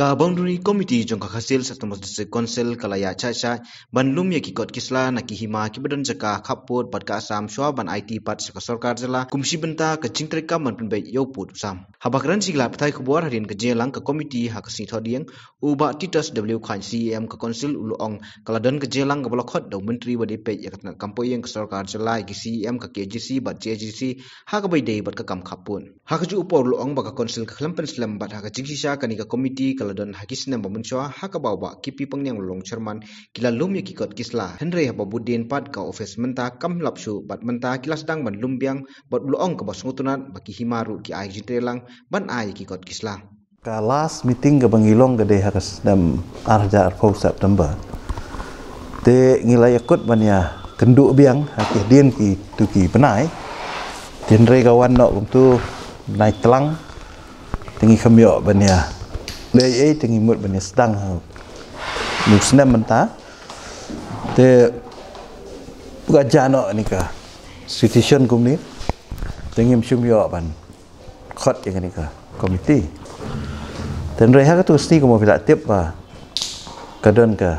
ka boundary committee jong kha sel sa tumas se council kala ya cha cha banlum ye ki kot kisla na ki hima ki badan jaka kha pat ka sam shwa ban it pat sa sarkar jala kumsi banta ka chingtre ka manpin be yo pot sam ha bakran sigla pthai khubor harin ka jelang ka committee ha ka si thodiang u ba titus w khan cm ka council ulu ong kala dan ka jelang ka bla do mentri wadi pe ya ka kampo yeng ka sarkar jala ki cm ka kgc ba jgc ha ka bai dei bat ka kam kha pun ha ka ju upor lo ong ba ka council ka khlampan slam ba ha ka jingsi sha ka ni ka committee kaladon hakis nam bamuncha hakabau ba kipi pangnyang long chairman kila lum yaki kot kisla henry habuddin pad ka office menta kam lapsu bat menta kila sedang ban lumbyang bat luong ka basngutunan baki himaru ki ai jitelang ban ai ki kot kisla ka last meeting ga bangilong ga de hakas dam arja arpo september te ngilai ikut bania ya kenduk biang hakis dien ki tu ki benai Tinrei kawan nak untuk naik telang tinggi kemiok benia ya ដែលអីទាំងមួយបញ្ញាស្ដាំងហើយមួយស្នាមមិនតាតែបកចានអនេះកា situation គុំនេះទាំងខ្ញុំជុំយកបានខត់យ៉ាងនេះកា committee ទាំងរហ័កទូស្ទីគុំវិលតិបបាកដឹងកា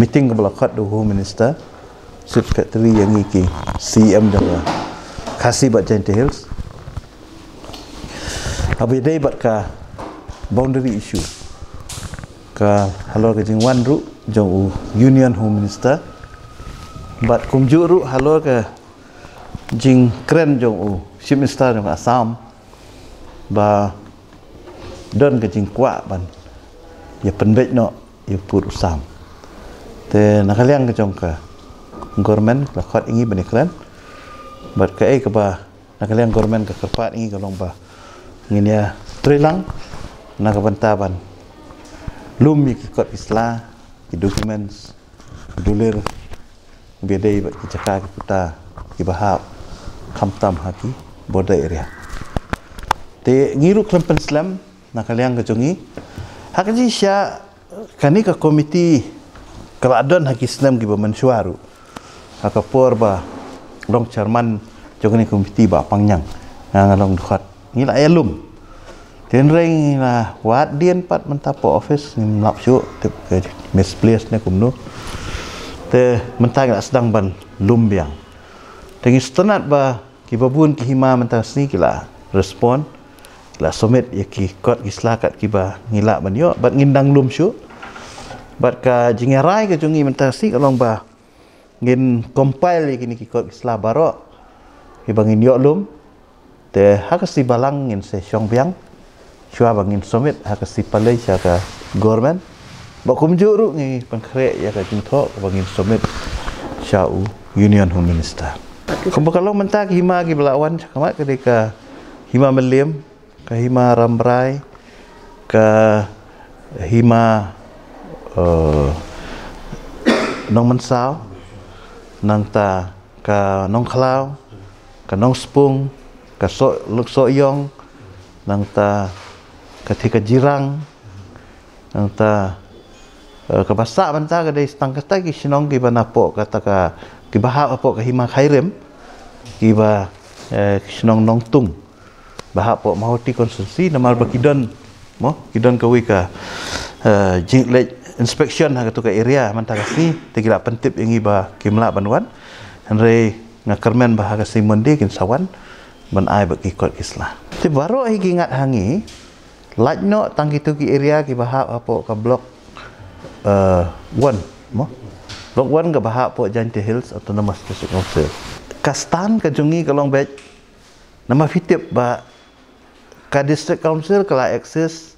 meeting គុំលខត់ដូហូ minister secretary យ៉ាងនេះគេ CM ដល់ខាស៊ីបាត់ចេនទេហិលស៍អបិដេបាត់កា boundary issue ka halor ke jing wan ru jong u union home minister bat kum ju ru halor ke jing kren jong u chief minister jong asam ba don ke jing kwa ban ya penbet no ya pur usam te nakaliang ke jong ka government la khot ingi bani kren bat ke ai ke ba nakaliang government ke kepat ingi ke long ba ngin ya trilang Ha, nak kapantaban lumi ki kot isla ki documents dulir bedai ba ki chaka ki puta bahap kamtam ha ki area te ngiru klempen Islam, nak kaliang ka jungi ha ka ji sha kani ka komiti kala adon Islam ki slam ki ba mensuaru ha ka por ba dong charman jungi komiti ba pangnyang ngalong dukat ngila elum Tin ring là quá điên bắt mình ta bỏ office nhưng lọc chỗ tiếp cái misplace này cũng nốt. Thế mình ta đã sedang bằng lùm biang. Thế nhưng setenat ba kì bà buôn kì hima mình ta sini kì là respond kì là summit ya kì kot kì selakat kì bà ngilak bằng yuk bắt ngindang lùm chỗ. Bắt kà jingerai kì chungi mình ta sini kì lòng bà ngin compile ya kì ni kì kot kì selak barok kì bà ngin yuk lùm. Thế hạ ha kì si balang ngin se biang. Shua bangin summit haka sipalai haka gorman, Bak kum juru ni pengkrek ya ka jutho bangin summit syau union home minister. Kum kalau mentak hima gi belawan cakamat ketika hima meliem ke hima ramrai ke hima uh, nong mensau nang ta ke nong kelau ke nong sepung ke so, so yong nang ta ketika jirang anta kebasa eh, banta ke dai stang kata ki sinong ki banapo kata ka ki baha apo ka hima khairem ki ba eh, sinong nong tung baha po mau ti konsesi namar bakidon mo kidan ka wika eh, jinglet inspection ha ketuk area manta ka si tegila pentip yang iba kimla banwan andre ngakermen bahaga si mendi kin sawan ban ai bakikot islah ti baro ai ingat hangi light no tangki tu ki area ki bahap apo ke blok uh, eh, one mo blok one ke bahap apo jante hills atau nama specific office kastan ke jungi ke long bed nama fitip ba ka district council ke access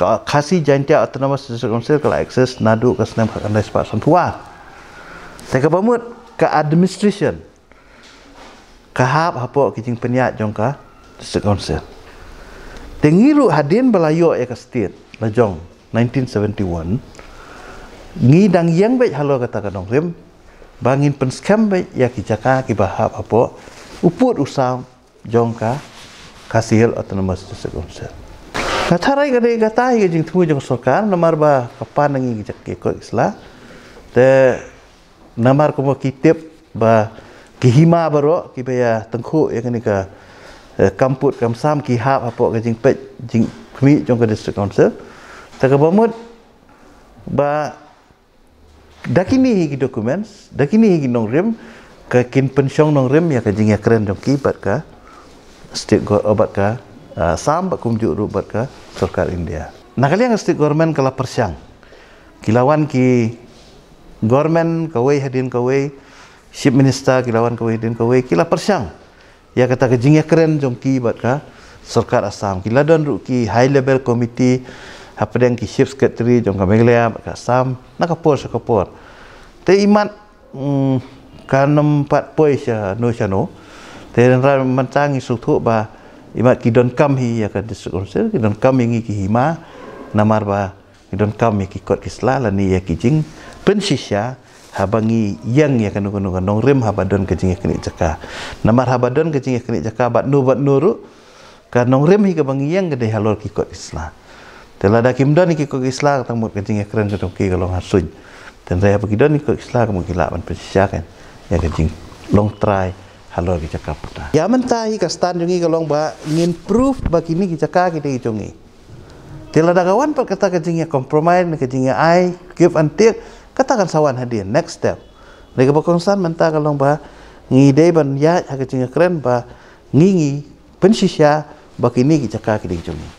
ka kasi jante atau nama district council ke access nadu ke senam kan andai sepak santua teka pamut ke administration ke hap apo ki jing peniat jong ka district council Tengiru hadin belayo ya kestir, lejong 1971. Ngi dang yang baik halo kata kan dong rem. Bangin penskam baik ya kicaka kibahap apa. Uput usam jongka kasihil atau nama Nah cara yang ada yang kata yang jeng temu jeng sokar nomor bah kapan nengi kicak kiko islah. Te nomor kumu kitip bah kihima baru kibaya tengku yang ini ke uh, eh, kamput kamsam kihab apa ke jing pet jing kmi jong ke district council tak apa mut ba dakini higi documents dakini higi nong rim ke kin pensyong nong rim ya ke jing ya keren jong kibat ka stick go obat oh, ka ah, sam ba kumjuk ru obat ka sarkar india nah kali yang stick government kala persiang, kilawan ki government kawai hadin kawai ship minister kilawan kawai hadin kawai kila persiang. Ya kata ke jingih keren jom ki ka serkat asam ki ladan ruki high level committee apa yang ki chief secretary jom ka mengelia bat ka asam nak apa sa kapor te imat mm kan empat poi sa ya, no sa no te ra mentang isu tu ba imat ki don kam hi ya ka disuruh ki don kam ingi ki hima namar ba ki don kam ya, ki kot kislah la ni ya ki jing pensisya habangi yang ya kanu kanu kanu rem habadon kencing ya kini jaka. Namar habadon kencing ya kini jaka bat nu bat nuru kan nong rem hika bangi yang gede halor kikok islah Telah ada kim doni kiko isla tang mut kencing ya keren kanu kiko kalau hasun. Dan saya pergi doni kikok islah kamu kila persiakan ya kencing long try halor kita kapta. Ya mentahi kastan jungi kalong ba ingin proof bagini kita ka kita jungi. Tiada kawan perkata kencingnya kompromi, kencingnya I give and take. Katakan sawan hadir, next step. Mereka berkongsan mentah kalau bah ngidei ban ya, hakecinya keren bah ngingi pensisya bah kini kita kaki